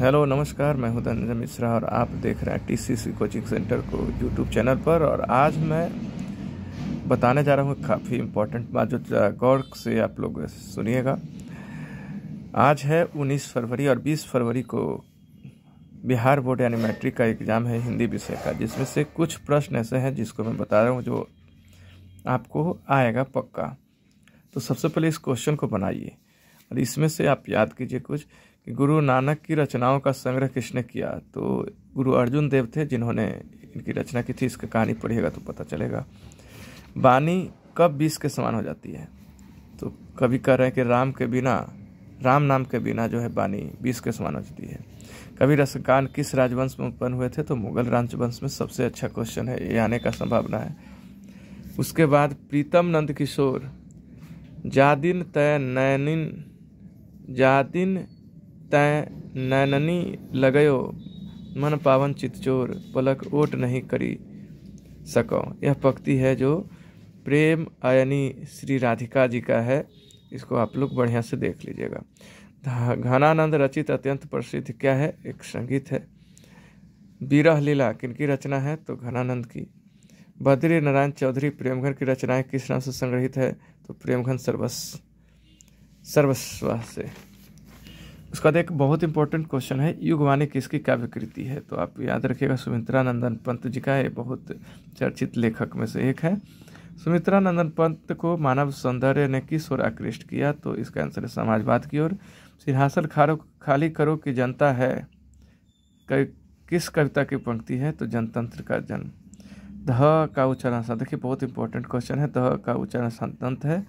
hello नमस्कार मैं हूं धनंजय मिश्रा और आप देख रहे हैं टीसीसी कोचिंग सेंटर को यूट्यूब चैनल पर और आज मैं बताने जा रहा हूं काफ़ी इम्पोर्टेंट बात जो गौर से आप लोग सुनिएगा आज है 19 फरवरी और 20 फरवरी को बिहार बोर्ड यानी मैट्रिक का एग्ज़ाम है हिंदी विषय का जिसमें से कुछ प्रश्न ऐसे हैं जिसको मैं बता रहा हूँ जो आपको आएगा पक्का तो सबसे पहले इस क्वेश्चन को बनाइए और इसमें से आप याद कीजिए कुछ गुरु नानक की रचनाओं का संग्रह किसने किया तो गुरु अर्जुन देव थे जिन्होंने इनकी रचना की थी इसका कहानी पढ़िएगा तो पता चलेगा बानी कब बीस के समान हो जाती है तो कभी कह रहे हैं कि राम के बिना राम नाम के बिना जो है बानी बीस के समान हो जाती है कभी रसकान किस राजवंश में उत्पन्न हुए थे तो मुगल राजवंश में सबसे अच्छा क्वेश्चन है ये आने का संभावना है उसके बाद प्रीतम नंद किशोर जादिन तय नैनिन जादिन तय नैननी लगयो मन पावन चितचोर पलक ओट नहीं करी सको यह पक्ति है जो प्रेम आयनी श्री राधिका जी का है इसको आप लोग बढ़िया से देख लीजिएगा घनानंद रचित अत्यंत प्रसिद्ध क्या है एक संगीत है बीरह लीला किनकी रचना है तो घनानंद की बद्री नारायण चौधरी प्रेमघन की रचनाएं किस नाम से संग्रहित है तो प्रेमघन सर्वस्व सर्वस्व से उसके बाद एक बहुत इंपॉर्टेंट क्वेश्चन है युगवाणी किसकी काव्य कृति है तो आप याद रखिएगा सुमित्रा नंदन पंत जी का ये बहुत चर्चित लेखक में से एक है सुमित्रा नंदन पंत को मानव सौंदर्य ने किस ओर आकृष्ट किया तो इसका आंसर है समाजवाद की ओर सिंहासन खारो खाली करो कि जनता है कि, किस कविता की पंक्ति है तो जनतंत्र का जन्म ध का उच्चारण देखिए बहुत इंपॉर्टेंट क्वेश्चन है ध का उच्चारण संतंत्र है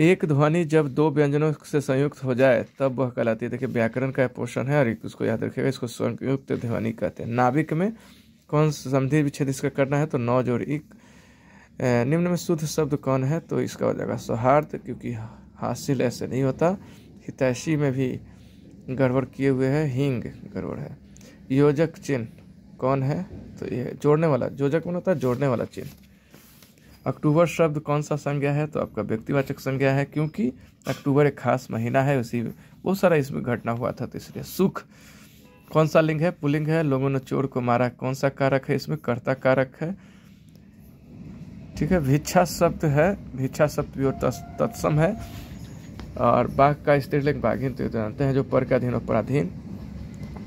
एक ध्वनि जब दो व्यंजनों से संयुक्त हो जाए तब वह कहलाती है देखिए व्याकरण का पोषण है और उसको याद रखिएगा इसको संयुक्त ध्वनि कहते हैं नाभिक में कौन संधि विच्छेद इसका करना है तो नौ जोड़ एक निम्न में शुद्ध शब्द कौन है तो इसका हो जाएगा सौहार्द क्योंकि हासिल ऐसे नहीं होता हितैषी में भी गड़बड़ किए हुए है हींग गड़बड़ है योजक चिन्ह कौन है तो ये जोड़ने वाला योजक मन मतलब होता है जोड़ने वाला चिन्ह अक्टूबर शब्द कौन सा संज्ञा है तो आपका व्यक्तिवाचक संज्ञा है क्योंकि अक्टूबर एक खास महीना है उसी बहुत सारा इसमें घटना हुआ था तो इसलिए सुख कौन सा लिंग है पुलिंग है लोगों ने चोर को मारा कौन सा कारक है इसमें कर्ता कारक है ठीक है भिक्षा शब्द है भिक्षा शब्द भी और तत्सम है और बाघ का स्त्रीलिंग बाघिन तो जानते हैं जो पर के अधीन और पराधीन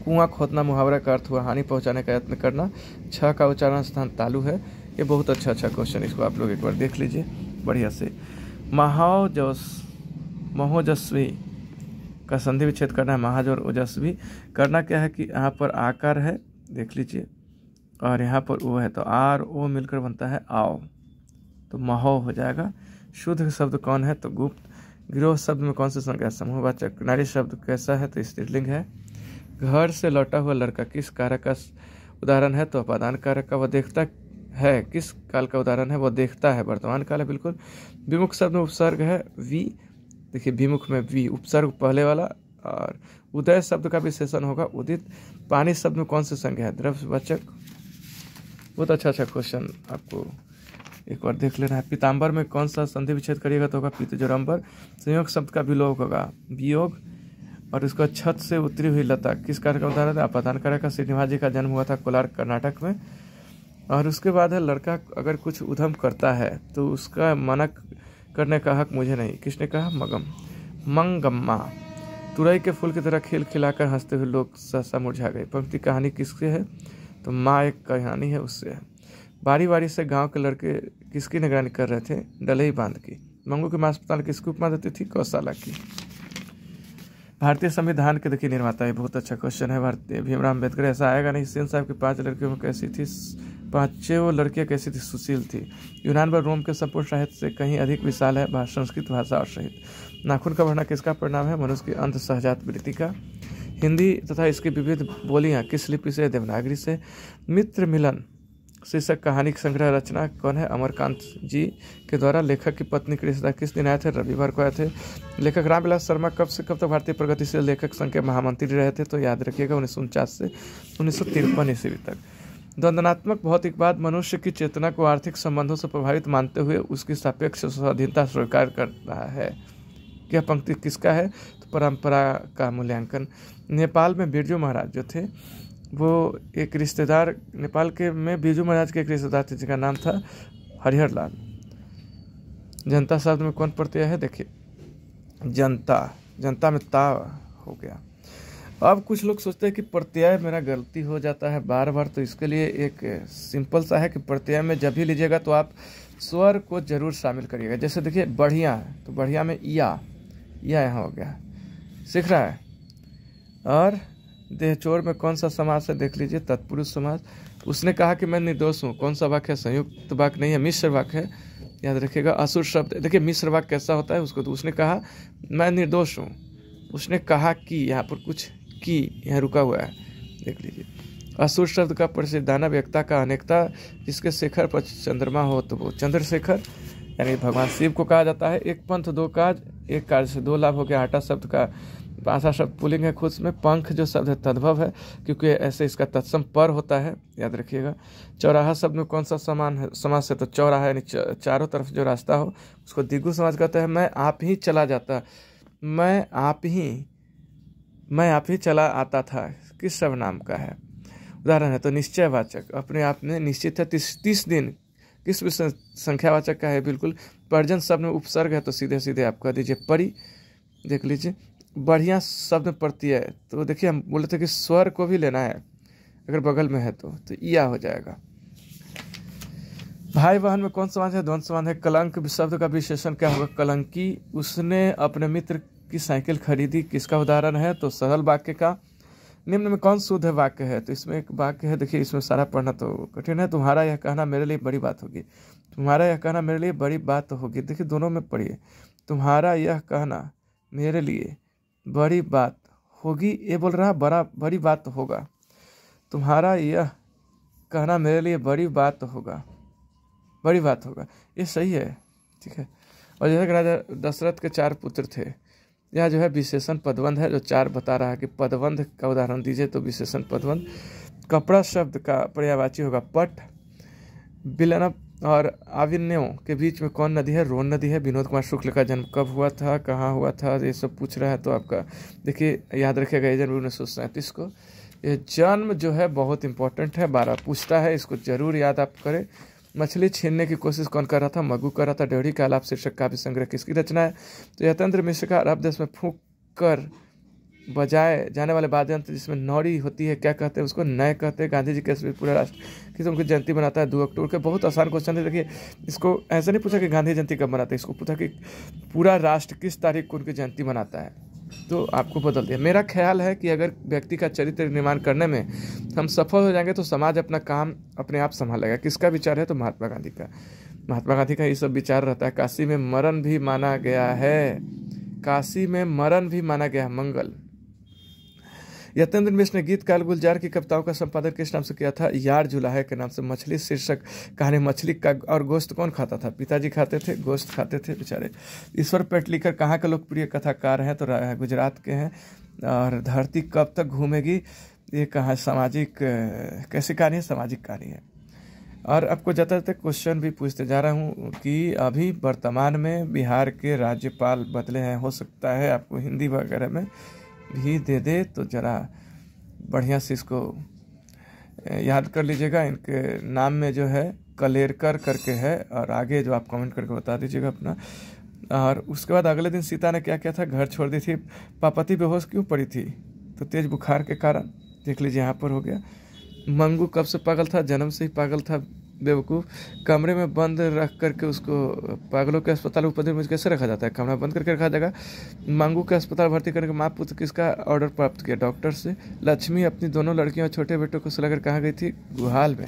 कुआं खोदना मुहावरा का अर्थ हुआ हानि पहुंचाने का यत्न करना छ का उच्चारण स्थान तालु है ये बहुत अच्छा अच्छा क्वेश्चन इसको आप लोग एक बार देख लीजिए बढ़िया से महाजस महोजस्वी का संधि विच्छेद करना है महाज और ओजस्वी करना क्या है कि यहाँ पर आकार है देख लीजिए और यहाँ पर ओ है तो आर ओ मिलकर बनता है आओ तो महो हो जाएगा शुद्ध शब्द कौन है तो गुप्त गिरोह शब्द में कौन से संज्ञा वाचक नारी शब्द कैसा है तो स्त्रीलिंग है घर से लौटा हुआ लड़का किस कारक का उदाहरण है तो अपादान कारक का वह देखता है किस काल का उदाहरण है वह देखता है वर्तमान काल है बिल्कुल विमुख शब्द में उपसर्ग है वी देखिए विमुख में वी उपसर्ग पहले वाला और उदय शब्द का विशेषण होगा उदित पानी शब्द में कौन सी संज्ञा है द्रव्यवाचक बहुत अच्छा अच्छा क्वेश्चन आपको एक बार देख लेना है पीताम्बर में कौन सा संधि विच्छेद करिएगा तो होगा पीतजोरम्बर संयोग शब्द का विलोक होगा वियोग और इसको छत से उतरी हुई लता किस कार्य का उदाहरण है आपाधान कार्य का श्रीनिवास जी का जन्म हुआ था कोलार कर्नाटक में और उसके बाद है लड़का अगर कुछ उधम करता है तो उसका मना करने का हक मुझे नहीं किसने कहा मगम मंगम्मा तुरई के फूल की तरह खिल खिलाकर हंसते हुए लोग सहसा मुरझा गए पंक्ति कहानी किसकी है तो माँ एक कहानी है उससे है बारी बारी से गांव के लड़के किसकी निगरानी कर रहे थे डलही बांध की मंगू की अस्पताल किसकी उपमा देती थी कौशाला की भारतीय संविधान के देखिए निर्माता है बहुत अच्छा क्वेश्चन है भारतीय भीमराव अम्बेडकर ऐसा आएगा नहीं सेन साहब की पांच लड़कियों में कैसी थी वो लड़कियां कैसी थी सुशील थी यूनान व रोम के संपूर्ण साहित्य से कहीं अधिक विशाल है संस्कृत भाषा और सहित नाखून का भरना किसका परिणाम है मनुष्य की अंत सहजात वृत्ति का हिंदी तथा इसकी विविध बोलियाँ किस लिपि से देवनागरी से मित्र मिलन शीर्षक कहानी संग्रह रचना कौन है अमरकांत जी के द्वारा लेखक की पत्नी की रिश्तेदार किस दिन आए थे रविवार को आए थे लेखक रामविलास शर्मा कब से कब तक तो भारतीय प्रगतिशील लेखक संघ के महामंत्री रहे थे तो याद रखिएगा उन्नीस से उन्नीस सौ ईस्वी तक द्वंदनात्मक भौतिकवाद मनुष्य की चेतना को आर्थिक संबंधों से प्रभावित मानते हुए उसकी सापेक्ष स्वाधीनता स्वीकार कर रहा है यह पंक्ति किसका है तो परंपरा का मूल्यांकन नेपाल में बिरजू महाराज जो थे वो एक रिश्तेदार नेपाल के में बिरजू महाराज के एक रिश्तेदार थे जिनका नाम था हरिहर लाल जनता शब्द में कौन प्रत्यय है देखिए जनता जनता में ता हो गया अब कुछ लोग सोचते हैं कि प्रत्यय मेरा गलती हो जाता है बार बार तो इसके लिए एक सिंपल सा है कि प्रत्यय में जब भी लीजिएगा तो आप स्वर को जरूर शामिल करिएगा जैसे देखिए बढ़िया तो बढ़िया में या या यहाँ हो गया सीख रहा है और देहचोर में कौन सा समाज है देख लीजिए तत्पुरुष समाज उसने कहा कि मैं निर्दोष हूँ कौन सा वाक्य है संयुक्त वाक्य नहीं है मिश्र वाक्य है याद रखिएगा असुर शब्द देखिए मिश्र वाक्य कैसा होता है उसको तो उसने कहा मैं निर्दोष हूँ उसने कहा कि यहाँ पर कुछ की यहाँ रुका हुआ है देख लीजिए असुर शब्द का प्रसिद्ध दानव एकता का अनेकता जिसके शेखर पर चंद्रमा हो तो वो चंद्रशेखर यानी भगवान शिव को कहा जाता है एक पंथ दो काज एक कार्य से दो लाभ हो गया आटा शब्द का पांचा शब्द पुलिंग है खुद में पंख जो शब्द है तद्भव है क्योंकि ऐसे इसका तत्सम पर होता है याद रखिएगा चौराहा शब्द में कौन सा समान है समाज से तो चौराहा यानी चारों तरफ जो रास्ता हो उसको दिग्गु समाज कहते हैं मैं आप ही चला जाता मैं आप ही मैं आप ही चला आता था किस सब नाम का है उदाहरण है तो निश्चयवाचक अपने आप में निश्चित है तीस तीस दिन किस भी संख्यावाचक का है बिल्कुल परजन शब्द में उपसर्ग है तो सीधे सीधे आप कह दीजिए परी देख लीजिए बढ़िया शब्द पड़ती है तो देखिए हम बोले थे कि स्वर को भी लेना है अगर बगल में है तो तो या हो जाएगा भाई बहन में कौन समाज है द्वंद समाज है कलंक शब्द का विशेषण क्या होगा कलंकी उसने अपने मित्र की साइकिल खरीदी किसका उदाहरण है तो सरल वाक्य का निम्न में कौन शुद्ध वाक्य है तो इसमें एक वाक्य है देखिए इसमें सारा पढ़ना तो कठिन है तुम्हारा यह कहना मेरे लिए बड़ी बात होगी तुम्हारा यह कहना मेरे लिए बड़ी बात होगी देखिए दोनों में पढ़िए तुम्हारा यह कहना मेरे लिए बड़ी बात होगी ये बोल रहा बड़ा बड़ी बात होगा तुम्हारा यह कहना मेरे लिए बड़ी बात होगा बड़ी बात होगा ये सही है ठीक है और जैसे कि राजा दशरथ के चार पुत्र थे यह जो है विशेषण पदबंध है जो चार बता रहा है कि पदबंध का उदाहरण दीजिए तो विशेषण पदबंध कपड़ा शब्द का पर्यावाची होगा पट बिलनप और आविन्यों के बीच में कौन नदी है रोन नदी है विनोद कुमार शुक्ल का जन्म कब हुआ था कहाँ हुआ था ये सब पूछ रहा है तो आपका देखिए याद रखेगा ये जन्म उन्नीस सौ सैंतीस को ये जन्म जो है बहुत इंपॉर्टेंट है बारह पूछता है इसको जरूर याद आप करें मछली छीनने की कोशिश कौन कर रहा था मगू कर रहा था डेढ़ी का आलाप शीर्षक काव्य संग्रह किसकी रचना है तो यतंत्र मिश्र का अरब देश में फूक कर बजाए जाने वाले वाद्य यंत्र जिसमें नौड़ी होती है क्या कहते हैं उसको नए कहते हैं गांधी जी के पूरा राष्ट्र किस तो उनकी जयंती मनाता है दो अक्टूबर के बहुत आसान क्वेश्चन है देखिए इसको ऐसा नहीं पूछा कि गांधी जयंती कब मनाते हैं इसको पूछा कि पूरा राष्ट्र किस तारीख को उनकी जयंती मनाता है तो आपको बदल दिया मेरा ख्याल है कि अगर व्यक्ति का चरित्र निर्माण करने में हम सफल हो जाएंगे तो समाज अपना काम अपने आप संभालेगा किसका विचार है तो महात्मा गांधी का महात्मा गांधी का ये सब विचार रहता है काशी में मरण भी माना गया है काशी में मरण भी माना गया है मंगल यतेंद्र मिश्र ने गीत काल गुलजार की कविताओं का संपादन किस नाम से किया था यार जुलाहे है के नाम से मछली शीर्षक कहानी मछली का और गोश्त कौन खाता था पिताजी खाते थे गोश्त खाते थे बेचारे ईश्वर पेटलीकर कहाँ के लोकप्रिय कथाकार हैं तो गुजरात के हैं और धरती कब तक घूमेगी ये कहाँ सामाजिक कैसी कहानी है सामाजिक कहानी है और आपको जता जाते क्वेश्चन भी पूछते जा रहा हूँ कि अभी वर्तमान में बिहार के राज्यपाल बदले हैं हो सकता है आपको हिंदी वगैरह में भी दे दे तो ज़रा बढ़िया से इसको याद कर लीजिएगा इनके नाम में जो है कलेरकर करके है और आगे जो आप कमेंट करके बता दीजिएगा अपना और उसके बाद अगले दिन सीता ने क्या किया था घर छोड़ दी थी पापति बेहोश क्यों पड़ी थी तो तेज बुखार के कारण देख लीजिए यहाँ पर हो गया मंगू कब से पागल था जन्म से ही पागल था बेवकूफ़ कमरे में बंद रख करके उसको पागलों के अस्पताल में उपद्रव में कैसे रखा जाता है कमरा बंद करके रखा जाएगा मांगू के अस्पताल भर्ती करके माँ पुत्र किसका ऑर्डर प्राप्त किया डॉक्टर से लक्ष्मी अपनी दोनों लड़कियों और छोटे बेटों को सुलाकर कहाँ गई थी गुहाल में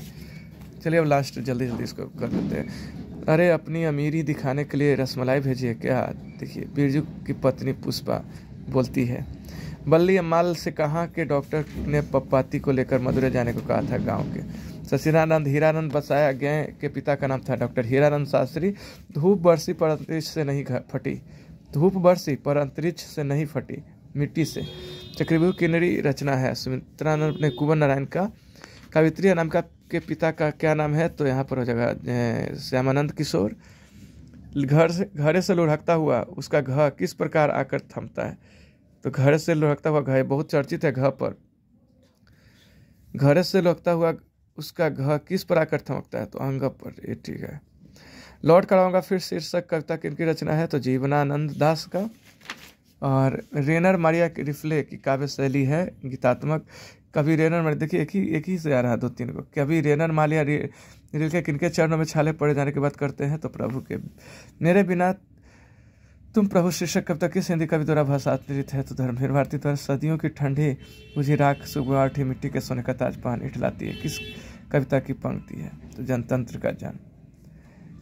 चलिए अब लास्ट जल्दी जल्दी इसको कर देते हैं अरे अपनी अमीरी दिखाने के लिए रसमलाई भेजिए क्या देखिए बिरजू की पत्नी पुष्पा बोलती है बल्ली अमाल से कहाँ के डॉक्टर ने पपाती को लेकर मदुरै जाने को कहा था गांव के शशिरानंद हीरानंद बसाया गए के पिता का नाम था डॉक्टर हीरानंद शास्त्री धूप बरसी पर अंतरिक्ष से नहीं फटी धूप बरसी पर अंतरिक्ष से नहीं फटी मिट्टी से चक्रव्यूह किन्नरी रचना है सुमित्रानंद ने कुंवर नारायण का कावित्री नाम का के पिता का क्या नाम है तो यहाँ पर हो जाएगा श्यामानंद किशोर घर से घरे से लुढ़कता हुआ उसका घ किस प्रकार आकर थमता है तो घर से लुढ़कता हुआ घ बहुत चर्चित है घ पर घर से लुढ़कता हुआ उसका घ किस पर आकर थमकता है तो अंग पर ये ठीक है लौट कराऊंगा फिर शीर्षक कविता किनकी रचना है तो जीवनानंद दास का और रेनर मारिया रिफ्ले की काव्य शैली है गीतात्मक कभी रेनर मारिया देखिए एक ही एक ही से आ रहा है दो तीन को कभी रेनर मारिया रिल के किनके चरणों में छाले पड़े जाने की बात करते हैं तो प्रभु के मेरे बिना तुम प्रभु शीर्षक कविता किस हिंदी कवि द्वारा भाषांतरित है तो धर्मवीर भारती द्वारा सदियों की ठंडी मुझे राख सुबह मिट्टी के सोने का ताज इटलाती है किस कविता की पंक्ति है तो जनतंत्र का जन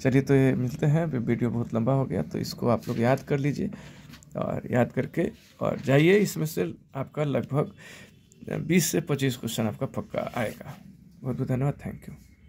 चलिए तो ये मिलते हैं वीडियो बहुत लंबा हो गया तो इसको आप लोग याद कर लीजिए और याद करके और जाइए इसमें से आपका लगभग बीस से पच्चीस क्वेश्चन आपका पक्का आएगा बहुत बहुत धन्यवाद थैंक यू